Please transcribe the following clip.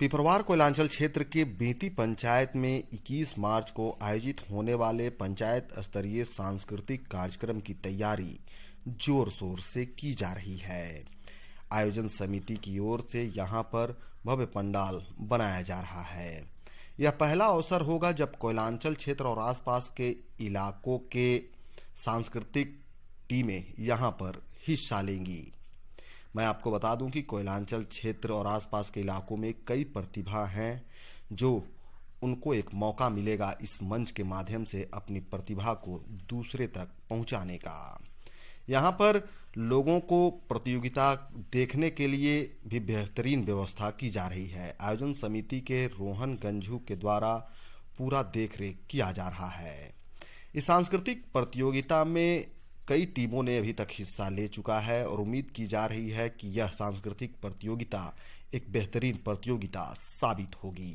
पिपरवार कोयलांचल क्षेत्र के बेती पंचायत में 21 मार्च को आयोजित होने वाले पंचायत स्तरीय सांस्कृतिक कार्यक्रम की तैयारी जोर शोर से की जा रही है आयोजन समिति की ओर से यहां पर भव्य पंडाल बनाया जा रहा है यह पहला अवसर होगा जब कोयलांचल क्षेत्र और आसपास के इलाकों के सांस्कृतिक टीमें यहां पर हिस्सा लेंगी मैं आपको बता दूं कि कोयलांचल क्षेत्र और आसपास के इलाकों में कई प्रतिभा हैं जो उनको एक मौका मिलेगा इस मंच के माध्यम से अपनी प्रतिभा को दूसरे तक पहुंचाने का यहाँ पर लोगों को प्रतियोगिता देखने के लिए भी बेहतरीन व्यवस्था की जा रही है आयोजन समिति के रोहन गंजू के द्वारा पूरा देखरेख किया जा रहा है इस सांस्कृतिक प्रतियोगिता में कई टीमों ने अभी तक हिस्सा ले चुका है और उम्मीद की जा रही है कि यह सांस्कृतिक प्रतियोगिता एक बेहतरीन प्रतियोगिता साबित होगी